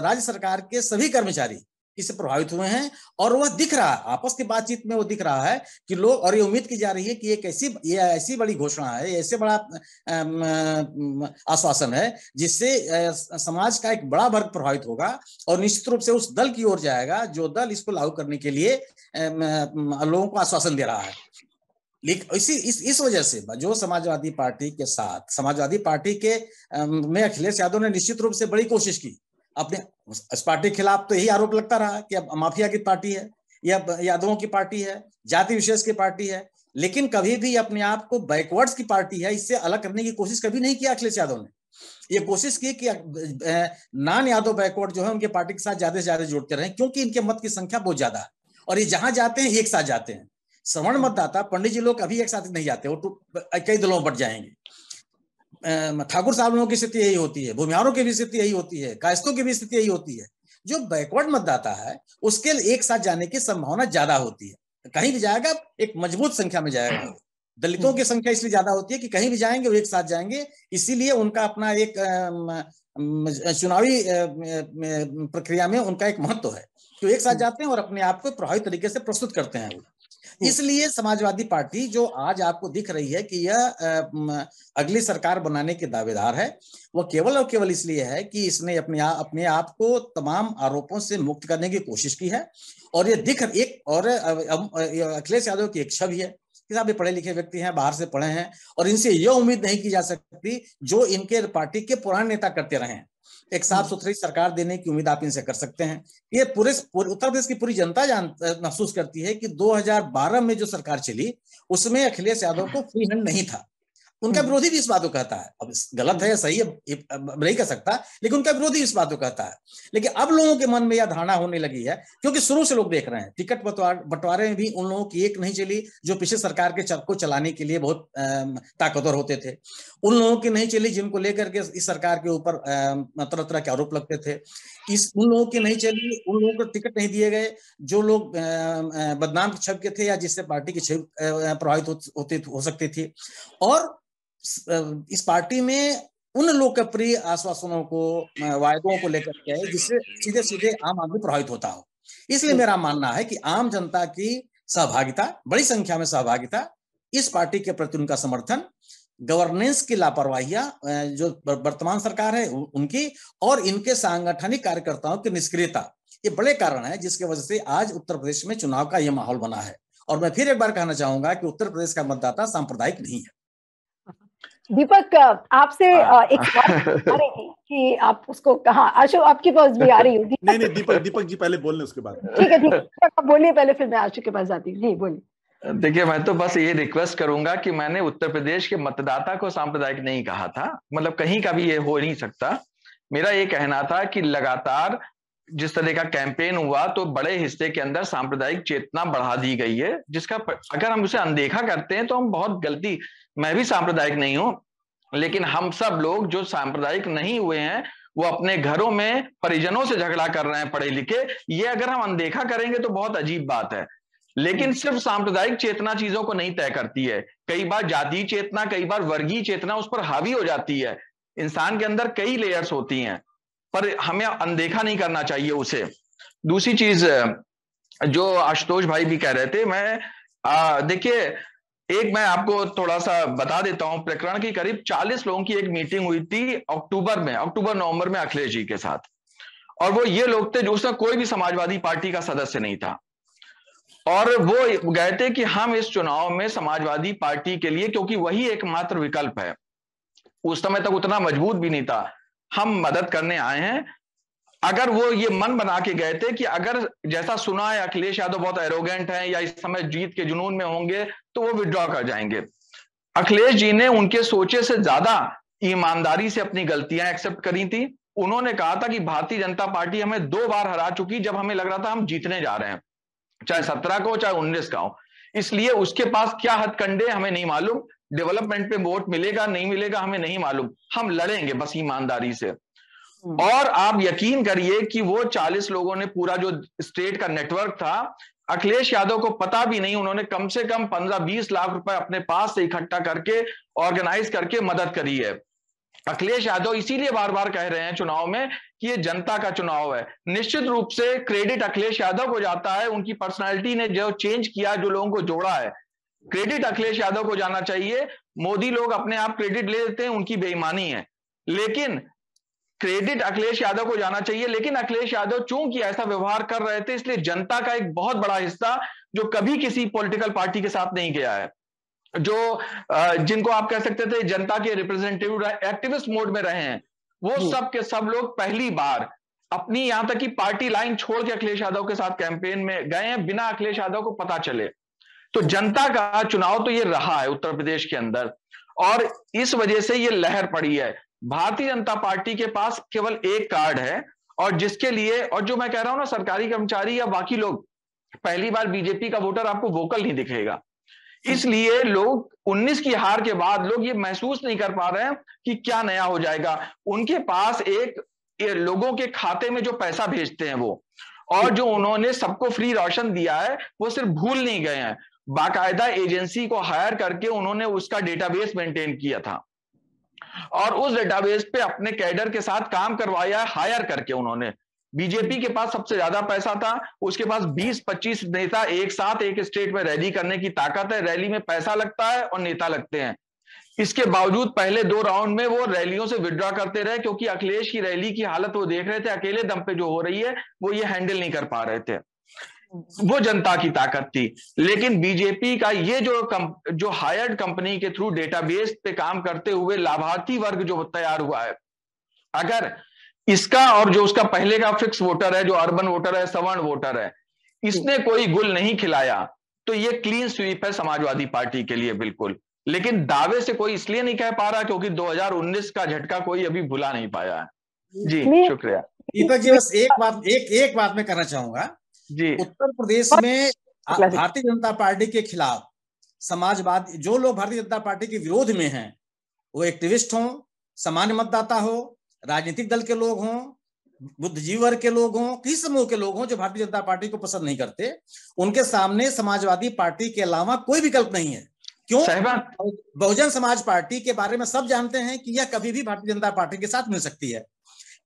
Speaker 3: राज्य सरकार के सभी कर्मचारी इससे प्रभावित हुए हैं और वह दिख रहा है आपस की बातचीत में वो दिख रहा है कि लोग और ये उम्मीद की जा रही है कि एक ऐसी ये ऐसी बड़ी घोषणा है ऐसे बड़ा आश्वासन है जिससे समाज का एक बड़ा वर्ग प्रभावित होगा और निश्चित रूप से उस दल की ओर जाएगा जो दल इसको लागू करने के लिए लोगों को आश्वासन दे रहा है लेकिन इसी इस इस वजह से जो समाजवादी पार्टी के साथ समाजवादी पार्टी के में अखिलेश यादव ने निश्चित रूप से बड़ी कोशिश की अपने इस पार्टी के खिलाफ तो यही आरोप लगता रहा कि अब माफिया की पार्टी है या यादवों की पार्टी है जाति विशेष की पार्टी है लेकिन कभी भी अपने आप को बैकवर्ड्स की पार्टी है इससे अलग करने की कोशिश कभी नहीं किया अखिलेश यादव ने ये कोशिश की कि नान यादव बैकवर्ड जो है उनके पार्टी के साथ ज्यादा से ज्यादा जुड़ते रहे क्योंकि इनके मत की संख्या बहुत ज्यादा है और ये जहां जाते हैं एक साथ जाते हैं श्रवण मतदाता पंडित जी लोग अभी एक साथ नहीं जाते वो कई दलों बट जाएंगे ठाकुर साहब लोगों की स्थिति यही होती है भूमिहारों की भी स्थिति यही होती है कायस्तों की भी स्थिति यही होती है जो बैकवर्ड मतदाता है उसके एक साथ जाने की संभावना ज्यादा होती है कहीं भी जाएगा एक मजबूत संख्या में जाएगा हम्म। दलितों की संख्या इसलिए ज्यादा होती है कि कहीं भी जाएंगे वो एक साथ जाएंगे इसीलिए उनका अपना एक चुनावी प्रक्रिया में उनका एक महत्व है तो एक साथ हम्म। जाते हैं और अपने आप को प्रभावी तरीके से प्रस्तुत करते हैं हम्म। इसलिए समाजवादी पार्टी जो आज आपको दिख रही है कि यह अगली सरकार बनाने के दावेदार है वह केवल और केवल इसलिए है कि इसने अपने आ, अपने आप को तमाम आरोपों से मुक्त करने की कोशिश की है और ये दिख एक और अखिलेश यादव की एक छवि है ये पढ़े लिखे व्यक्ति हैं बाहर से पढ़े हैं और इनसे यह उम्मीद नहीं की जा सकती जो इनके पार्टी के पुराने नेता करते रहे हैं एक हम्म। साफ सुथरी सरकार देने की उम्मीद आप इनसे कर सकते हैं ये पूरे उत्तर प्रदेश की पूरी जनता जान महसूस करती है कि 2012 में जो सरकार चली उसमें अखिलेश यादव को फ्री हैंड नहीं था उनका हम्म। विरोधी भी इस बात को कहता है अब गलत है या सही है नहीं कह सकता लेकिन उनका विरोधी इस बात को कहता है लेकिन अब लोगों के मन में यह धारणा होने लगी है क्योंकि शुरू से लोग देख रहे हैं टिकट बंटवारे में भी उन लोगों की एक नहीं चली जो पिछले सरकार के चक को चलाने के लिए बहुत ताकतवर होते थे उन लोगों की नहीं चली जिनको लेकर के इस सरकार के ऊपर तरह तरह के आरोप लगते थे इस उन लोगों की नहीं चली उन लोगों को टिकट नहीं दिए गए जो लोग बदनाम छप के थे या जिससे पार्टी की छवि प्रभावित होती हो सकती थी और इस पार्टी में उन लोकप्रिय आश्वासनों को वायदों को लेकर के जिससे सीधे सीधे आम आदमी प्रभावित होता हो इसलिए मेरा मानना है कि आम जनता की सहभागिता बड़ी संख्या में सहभागिता इस पार्टी के प्रति उनका समर्थन गवर्नेंस की लापरवाहियां जो वर्तमान सरकार है उनकी और इनके सांगठनिक कार्यकर्ताओं की निष्क्रियता ये बड़े कारण है जिसके वजह से आज उत्तर प्रदेश में चुनाव का यह माहौल बना है और मैं फिर एक बार कहना चाहूंगा कि उत्तर प्रदेश का मतदाता सांप्रदायिक नहीं है
Speaker 1: दीपक आपसे हाँ। एक बात आ कि आप उसको कहा आशु आपके पास भी आ रही होगी
Speaker 4: नहीं नहीं दीपक दीपक जी पहले बोलने उसके बाद ठीक है ठीक है
Speaker 1: आप बोलिए पहले फिर मैं आशु के पास जाती हूँ जी बोलिए
Speaker 4: देखिए मैं तो बस ये रिक्वेस्ट करूंगा कि मैंने उत्तर प्रदेश के मतदाता को सांप्रदायिक नहीं कहा था मतलब कहीं का भी ये हो नहीं सकता मेरा ये कहना था कि लगातार जिस तरह का कैंपेन हुआ तो बड़े हिस्से के अंदर सांप्रदायिक चेतना बढ़ा दी गई है जिसका अगर हम उसे अनदेखा करते हैं तो हम बहुत गलती मैं भी सांप्रदायिक नहीं हूं लेकिन हम सब लोग जो सांप्रदायिक नहीं हुए हैं वो अपने घरों में परिजनों से झगड़ा कर रहे हैं पढ़े लिखे ये अगर हम अनदेखा करेंगे तो बहुत अजीब बात है लेकिन हम्म। सिर्फ सांप्रदायिक चेतना चीजों को नहीं तय करती है कई बार जाति चेतना कई बार वर्गीय चेतना उस पर हावी हो जाती है इंसान के अंदर कई लेयर्स होती हैं पर हमें अनदेखा नहीं करना चाहिए उसे दूसरी चीज जो आशुतोष भाई भी कह रहे थे मैं देखिए एक मैं आपको थोड़ा सा बता देता हूं प्रकरण की करीब 40 लोगों की एक मीटिंग हुई थी अक्टूबर में अक्टूबर नवंबर में अखिलेश जी के साथ और वो ये लोग थे जो उसमें कोई भी समाजवादी पार्टी का सदस्य नहीं था और वो गए थे कि हम इस चुनाव में समाजवादी पार्टी के लिए क्योंकि वही एकमात्र विकल्प है उस समय तक उतना मजबूत भी नहीं था हम मदद करने आए हैं अगर वो ये मन बना के गए थे कि अगर जैसा सुना है अखिलेश यादव बहुत एरोगेंट हैं या इस समय जीत के जुनून में होंगे तो वो विड्रॉ कर जाएंगे अखिलेश जी ने उनके सोचे से ज्यादा ईमानदारी से अपनी गलतियां एक्सेप्ट करी थी उन्होंने कहा था कि भारतीय जनता पार्टी हमें दो बार हरा चुकी जब हमें लग रहा था हम जीतने जा रहे हैं चाहे सत्रह का हो चाहे उन्नीस का हो इसलिए उसके पास क्या हथकंडे हमें नहीं मालूम डेवलपमेंट पे वोट मिलेगा नहीं मिलेगा हमें नहीं मालूम हम लड़ेंगे बस ईमानदारी से हम्म। और आप यकीन करिए कि वो 40 लोगों ने पूरा जो स्टेट का नेटवर्क था अखिलेश यादव को पता भी नहीं उन्होंने कम से कम 15-20 लाख रुपए अपने पास से इकट्ठा करके ऑर्गेनाइज करके मदद करी है अखिलेश यादव इसीलिए बार बार कह रहे हैं चुनाव में कि ये जनता का चुनाव है निश्चित रूप से क्रेडिट अखिलेश यादव को जाता है उनकी पर्सनालिटी ने जो चेंज किया जो लोगों को जोड़ा है क्रेडिट अखिलेश यादव को जाना चाहिए मोदी लोग अपने आप क्रेडिट ले लेते हैं उनकी बेईमानी है लेकिन क्रेडिट अखिलेश यादव को जाना चाहिए लेकिन अखिलेश यादव चूंकि ऐसा व्यवहार कर रहे थे इसलिए जनता का एक बहुत बड़ा हिस्सा जो कभी किसी पॉलिटिकल पार्टी के साथ नहीं गया है जो जिनको आप कह सकते थे जनता के रिप्रेजेंटेटिव एक्टिविस्ट मोड में रहे हैं वो सब के सब लोग पहली बार अपनी यहां तक कि पार्टी लाइन छोड़ के अखिलेश यादव के साथ कैंपेन में गए हैं बिना अखिलेश यादव को पता चले तो जनता का चुनाव तो ये रहा है उत्तर प्रदेश के अंदर और इस वजह से ये लहर पड़ी है भारतीय जनता पार्टी के पास केवल एक कार्ड है और जिसके लिए और जो मैं कह रहा हूं ना सरकारी कर्मचारी या बाकी लोग पहली बार बीजेपी का वोटर आपको वोकल नहीं दिखेगा इसलिए लोग 19 की हार के बाद लोग ये महसूस नहीं कर पा रहे हैं कि क्या नया हो जाएगा उनके पास एक लोगों के खाते में जो पैसा भेजते हैं वो और जो उन्होंने सबको फ्री राशन दिया है वो सिर्फ भूल नहीं गए हैं बाकायदा एजेंसी को हायर करके उन्होंने उसका डेटाबेस मेंटेन किया था और उस डेटाबेस पे अपने कैडर के साथ काम करवाया हायर करके उन्होंने बीजेपी के पास सबसे ज्यादा पैसा था उसके पास 20-25 नेता एक साथ एक स्टेट में रैली करने की ताकत है रैली में पैसा लगता है और नेता लगते हैं इसके बावजूद पहले दो राउंड में वो रैलियों से विड्रॉ करते रहे क्योंकि अखिलेश की रैली की हालत वो देख रहे थे अकेले दम पे जो हो रही है वो ये हैंडल नहीं कर पा रहे थे वो जनता की ताकत थी लेकिन बीजेपी का ये जो कम, जो हायर्ड कंपनी के थ्रू डेटाबेस पे काम करते हुए लाभार्थी वर्ग जो तैयार हुआ है अगर इसका और जो उसका पहले का फिक्स वोटर है जो अर्बन वोटर है सवर्ण वोटर है इसने कोई गुल नहीं खिलाया तो ये क्लीन स्वीप है समाजवादी पार्टी के लिए बिल्कुल लेकिन दावे से कोई इसलिए नहीं कह पा रहा क्योंकि 2019 का झटका कोई अभी भुला नहीं पाया है
Speaker 3: जी शुक्रिया
Speaker 4: दीपक जी बस एक बात एक एक बात मैं करना चाहूंगा
Speaker 3: जी उत्तर प्रदेश में भारतीय जनता पार्टी के खिलाफ समाजवाद जो लोग भारतीय जनता पार्टी के विरोध में हैं वो एक्टिविस्ट हों सामान्य मतदाता हो राजनीतिक दल के लोग हों बुद्धिजीवी वर्ग के लोग हों किसी समूह के लोग हों जो भारतीय जनता पार्टी को पसंद नहीं करते उनके सामने समाजवादी पार्टी के अलावा कोई विकल्प नहीं है क्यों बहुजन समाज पार्टी के बारे में सब जानते हैं कि यह कभी भी भारतीय जनता पार्टी के साथ मिल सकती है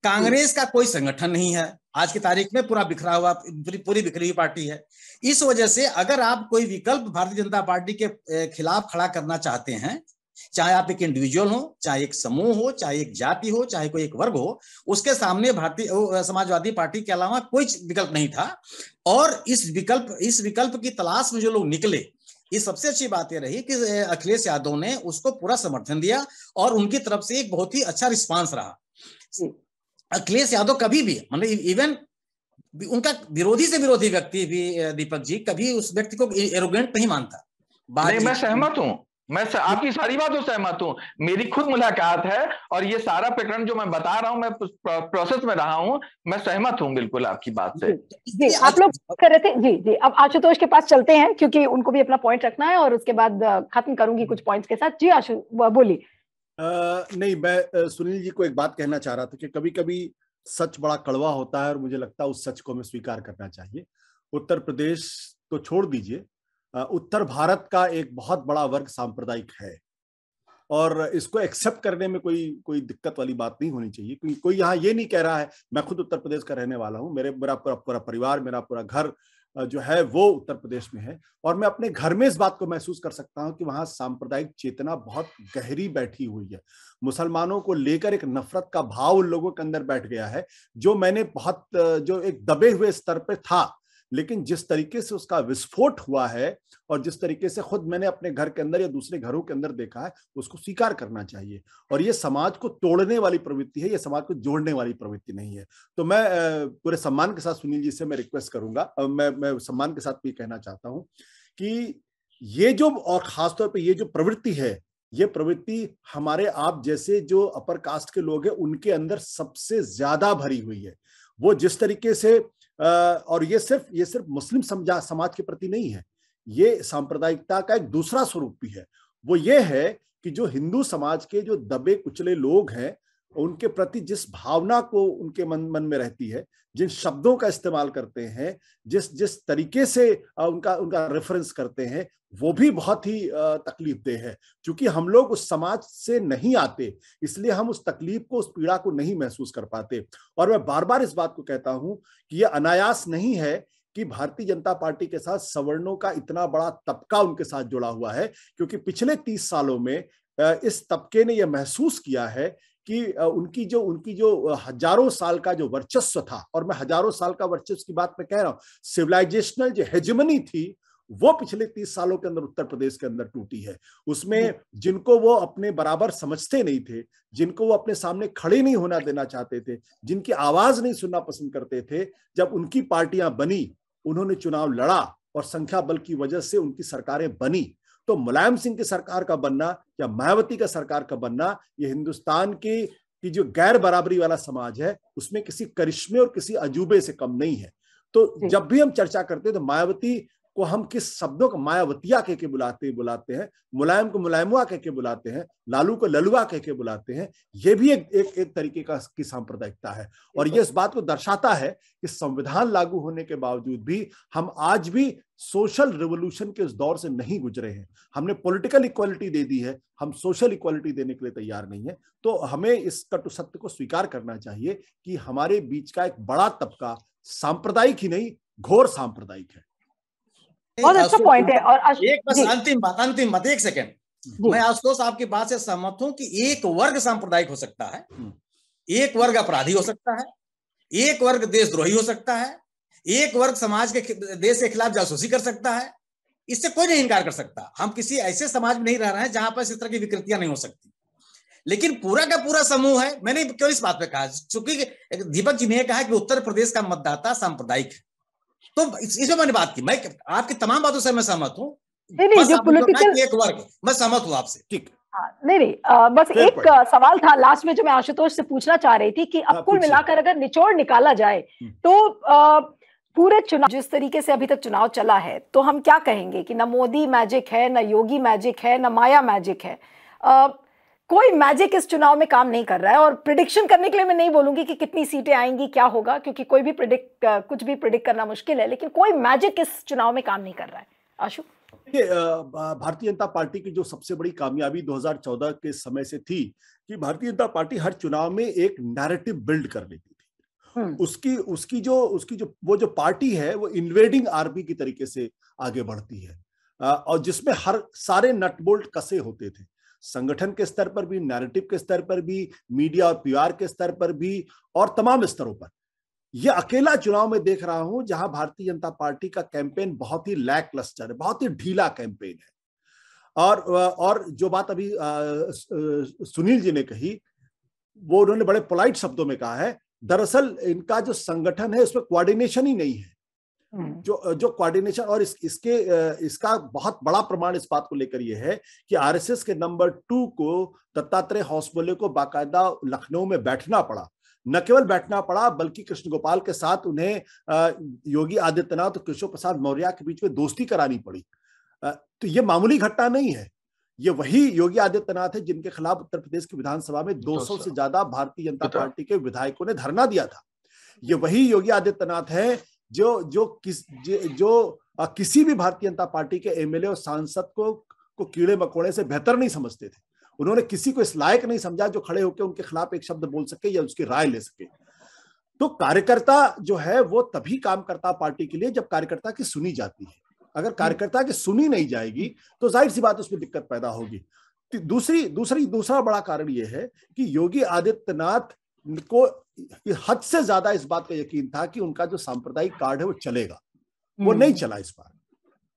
Speaker 3: कांग्रेस का कोई संगठन नहीं है आज की तारीख में पूरा बिखरा हुआ पूरी पूरी बिखरी हुई पार्टी है इस वजह से अगर आप कोई विकल्प भारतीय जनता पार्टी के खिलाफ खड़ा करना चाहते हैं चाहे आप एक इंडिविजुअल हो चाहे एक समूह हो चाहे एक जाति हो चाहे कोई एक वर्ग हो उसके सामने भारतीय समाजवादी पार्टी के अलावा कोई विकल्प नहीं था और इस विकल्प इस विकल्प की तलाश में जो लोग निकले ये सबसे अच्छी बात यह रही कि अखिलेश यादव ने उसको पूरा समर्थन दिया और उनकी तरफ से एक बहुत ही अच्छा रिस्पॉन्स रहा अखिलेश यादव कभी भी मतलब इवन e- उनका विरोधी
Speaker 4: से विरोधी व्यक्ति भी दीपक जी कभी उस व्यक्ति को एरोगेंट नहीं मानता नहीं मैं सहमत हूँ मैं आपकी सारी बातों सहमत हूँ मेरी खुद मुलाकात है और ये सारा प्रकरण जो मैं बता रहा हूँ मैं प्रोसेस में रहा हूँ मैं सहमत हूँ बिल्कुल आपकी बात से जी,
Speaker 1: जी आप लोग कर रहे थे जी जी अब आशुतोष के पास चलते हैं क्योंकि उनको भी अपना पॉइंट रखना है और उसके बाद खत्म करूंगी कुछ पॉइंट्स के साथ जी आशु बोली
Speaker 2: नहीं मैं सुनील जी को एक बात कहना चाह रहा था कि कभी कभी सच बड़ा कड़वा होता है और मुझे लगता है उस सच को हमें स्वीकार करना चाहिए उत्तर प्रदेश तो छोड़ दीजिए उत्तर भारत का एक बहुत बड़ा वर्ग सांप्रदायिक है और इसको एक्सेप्ट करने में कोई कोई दिक्कत वाली बात नहीं होनी चाहिए क्योंकि कोई यहाँ ये नहीं कह रहा है मैं खुद उत्तर प्रदेश का रहने वाला हूँ मेरे मेरा पूरा पूरा परिवार मेरा पूरा घर जो है वो उत्तर प्रदेश में है और मैं अपने घर में इस बात को महसूस कर सकता हूं कि वहां सांप्रदायिक चेतना बहुत गहरी बैठी हुई है मुसलमानों को लेकर एक नफरत का भाव उन लोगों के अंदर बैठ गया है जो मैंने बहुत जो एक दबे हुए स्तर पर था लेकिन जिस तरीके से उसका विस्फोट हुआ है और जिस तरीके से खुद मैंने अपने घर के अंदर या दूसरे घरों के अंदर देखा है उसको स्वीकार करना चाहिए और ये समाज को तोड़ने वाली प्रवृत्ति है ये समाज को जोड़ने वाली प्रवृत्ति नहीं है तो मैं पूरे सम्मान के साथ सुनील जी से मैं रिक्वेस्ट करूंगा मैं मैं सम्मान के साथ भी कहना चाहता हूँ कि ये जो और खासतौर पर ये जो प्रवृत्ति है ये प्रवृत्ति हमारे आप जैसे जो अपर कास्ट के लोग हैं उनके अंदर सबसे ज्यादा भरी हुई है वो जिस तरीके से और ये सिर्फ ये सिर्फ मुस्लिम समझा समाज के प्रति नहीं है ये सांप्रदायिकता का एक दूसरा स्वरूप भी है वो ये है कि जो हिंदू समाज के जो दबे कुचले लोग हैं उनके प्रति जिस भावना को उनके मन मन में रहती है जिन शब्दों का इस्तेमाल करते हैं जिस जिस तरीके से उनका उनका रेफरेंस करते हैं वो भी बहुत ही तकलीफ देह है क्योंकि हम लोग उस समाज से नहीं आते इसलिए हम उस तकलीफ को उस पीड़ा को नहीं महसूस कर पाते और मैं बार बार इस बात को कहता हूं कि यह अनायास नहीं है कि भारतीय जनता पार्टी के साथ सवर्णों का इतना बड़ा तबका उनके साथ जुड़ा हुआ है क्योंकि पिछले तीस सालों में इस तबके ने यह महसूस किया है कि उनकी जो उनकी जो हजारों साल का जो वर्चस्व था और मैं हजारों साल का वर्चस्व की बात में कह रहा हूं सिविलाइजेशनल जो हेजमनी थी वो पिछले तीस सालों के अंदर उत्तर प्रदेश के अंदर टूटी है उसमें जिनको वो अपने बराबर समझते नहीं थे जिनको वो अपने सामने खड़े नहीं होना देना चाहते थे जिनकी आवाज नहीं सुनना पसंद करते थे जब उनकी पार्टियां बनी उन्होंने चुनाव लड़ा और संख्या बल की वजह से उनकी सरकारें बनी तो मुलायम सिंह की सरकार का बनना या मायावती का सरकार का बनना ये हिंदुस्तान की कि जो गैर बराबरी वाला समाज है उसमें किसी करिश्मे और किसी अजूबे से कम नहीं है तो जब भी हम चर्चा करते हैं तो मायावती को हम किस शब्दों को मायावतिया कह के बुलाते बुलाते हैं मुलायम को मुलायमुआ कह के बुलाते हैं लालू को ललुआ कह के बुलाते हैं ये भी एक एक, एक तरीके का की सांप्रदायिकता है और ये इस बात को दर्शाता है कि संविधान लागू होने के बावजूद भी हम आज भी सोशल रिवोल्यूशन के उस दौर से नहीं गुजरे हैं हमने पोलिटिकल इक्वालिटी दे दी है हम सोशल इक्वालिटी देने के लिए तैयार नहीं है तो हमें इस कटु सत्य को स्वीकार करना चाहिए कि हमारे बीच का एक बड़ा तबका सांप्रदायिक ही नहीं घोर सांप्रदायिक है
Speaker 1: एक
Speaker 3: अच्छा आपकी बात से सहमत हूं कि एक वर्ग सांप्रदायिक हो सकता है हम्म। एक वर्ग अपराधी हो सकता है एक वर्ग देशद्रोही हो सकता है एक वर्ग समाज के देश के खिलाफ जासूसी कर सकता है इससे कोई नहीं इनकार कर सकता हम किसी ऐसे समाज में नहीं रह रहे हैं जहां पर इस तरह की विकृतियां नहीं हो सकती लेकिन पूरा का पूरा समूह है मैंने क्यों इस बात पे कहा चूंकि दीपक जी ने कहा कि उत्तर प्रदेश का मतदाता सांप्रदायिक है तो इस मैंने बात की मैं आपकी तमाम बातों से मैं सहमत हूँ नहीं नहीं जो पॉलिटिकल एक वर्ग मैं सहमत हूँ आपसे ठीक
Speaker 1: हाँ, नहीं नहीं बस एक सवाल था लास्ट में जो मैं आशुतोष से पूछना चाह रही थी कि अब हाँ, कुल मिलाकर अगर निचोड़ निकाला जाए हम्म। तो पूरे चुनाव जिस तरीके से अभी तक चुनाव चला है तो हम क्या कहेंगे कि न मोदी मैजिक है न योगी मैजिक है न माया मैजिक है कोई मैजिक इस चुनाव में काम नहीं कर रहा है और प्रिडिक्शन करने के लिए मैं नहीं बोलूंगी कि कितनी सीटें आएंगी क्या होगा क्योंकि कोई भी प्रिडिक्ट कुछ भी प्रिडिक्ट करना मुश्किल है लेकिन कोई मैजिक इस चुनाव में काम नहीं कर रहा है आशु
Speaker 2: देखिए भारतीय जनता पार्टी की जो सबसे बड़ी कामयाबी 2014 के समय से थी कि भारतीय जनता पार्टी हर चुनाव में एक नैरेटिव बिल्ड कर लेती थी हम्म। उसकी उसकी जो उसकी जो वो जो पार्टी है वो इन्वेडिंग आर्मी की तरीके से आगे बढ़ती है और जिसमें हर सारे नटबोल्ट कसे होते थे संगठन के स्तर पर भी नैरेटिव के स्तर पर भी मीडिया और पीआर के स्तर पर भी और तमाम स्तरों पर यह अकेला चुनाव में देख रहा हूं जहां भारतीय जनता पार्टी का कैंपेन बहुत ही लैक क्लस्टर है बहुत ही ढीला कैंपेन है और और जो बात अभी सुनील जी ने कही वो उन्होंने बड़े पोलाइट शब्दों में कहा है दरअसल इनका जो संगठन है उसमें कोऑर्डिनेशन ही नहीं है हम्म। जो जो कोऑर्डिनेशन और इस, इसके इसका बहुत बड़ा प्रमाण इस बात को लेकर यह है कि आरएसएस के नंबर टू को दत्तात्रेय हॉस्बोले को बाकायदा लखनऊ में बैठना पड़ा न केवल बैठना पड़ा बल्कि कृष्ण गोपाल के साथ उन्हें योगी आदित्यनाथ और कृष्ण प्रसाद मौर्य के बीच में दोस्ती करानी पड़ी तो ये मामूली घटना नहीं है ये वही योगी आदित्यनाथ है जिनके खिलाफ उत्तर प्रदेश की विधानसभा में 200 से अच्छा। ज्यादा भारतीय जनता तो तो पार्टी के विधायकों ने धरना दिया था ये वही योगी आदित्यनाथ है जो जो किस जो किसी भी भारतीय जनता पार्टी के एमएलए और सांसद को को कीड़े मकोड़े से बेहतर नहीं समझते थे उन्होंने किसी को इस लायक नहीं समझा जो खड़े होकर उनके खिलाफ एक शब्द बोल सके या उसकी राय ले सके तो कार्यकर्ता जो है वो तभी काम करता पार्टी के लिए जब कार्यकर्ता की सुनी जाती है अगर कार्यकर्ता की सुनी नहीं जाएगी तो जाहिर सी बात उसमें दिक्कत पैदा होगी दूसरी दूसरी दूसरा बड़ा कारण यह है कि योगी आदित्यनाथ को हद से ज्यादा इस बात का यकीन था कि उनका जो सांप्रदायिक कार्ड है वो चलेगा वो हम्म। नहीं चला इस बार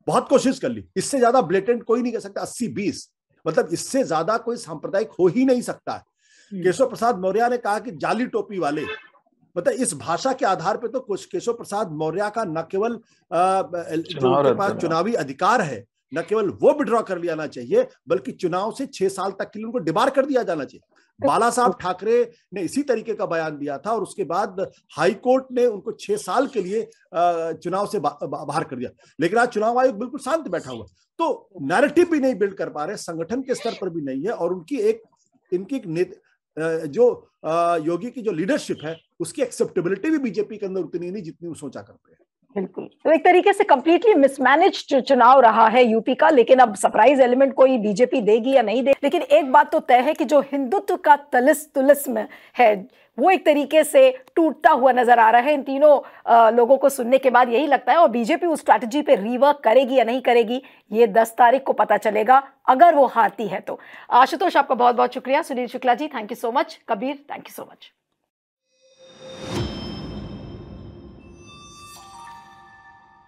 Speaker 2: बहुत कोशिश कर ली इससे ज्यादा ब्लेटेंट कोई नहीं कर सकता अस्सी बीस मतलब इससे ज्यादा कोई सांप्रदायिक हो ही नहीं सकता है हम्म। केशव प्रसाद मौर्य ने कहा कि जाली टोपी वाले मतलब इस भाषा के आधार पर तो कुछ केशव प्रसाद मौर्य का न केवल जो उनके पास चुनावी अधिकार है न केवल वो विड्रॉ कर लिया जाना चाहिए बल्कि चुनाव से छह साल तक के लिए उनको डिबार कर दिया जाना चाहिए बाला साहब तो- ठाकरे ने इसी तरीके का बयान दिया था और उसके बाद हाईकोर्ट ने उनको छह साल के लिए चुनाव से बाहर कर दिया लेकिन आज चुनाव आयोग बिल्कुल शांत बैठा हुआ तो नैरेटिव भी नहीं बिल्ड कर पा रहे संगठन के स्तर पर भी नहीं है और उनकी एक इनकी एक नेत, जो योगी की जो लीडरशिप है उसकी एक्सेप्टेबिलिटी भी बीजेपी के अंदर उतनी नहीं जितनी वो सोचा करते हैं बिल्कुल
Speaker 1: तो एक तरीके से कम्प्लीटली मिसमैनेज चुनाव रहा है यूपी का लेकिन अब सरप्राइज एलिमेंट कोई बीजेपी देगी या नहीं देगी लेकिन एक बात तो तय है कि जो हिंदुत्व का तलिस तुलिस में है वो एक तरीके से टूटता हुआ नजर आ रहा है इन तीनों लोगों को सुनने के बाद यही लगता है और बीजेपी उस स्ट्रैटेजी पे रीवर्क करेगी या नहीं करेगी ये दस तारीख को पता चलेगा अगर वो हारती है तो आशुतोष आपका बहुत बहुत शुक्रिया Sunil Shukla ji thank you so much Kabir thank you so much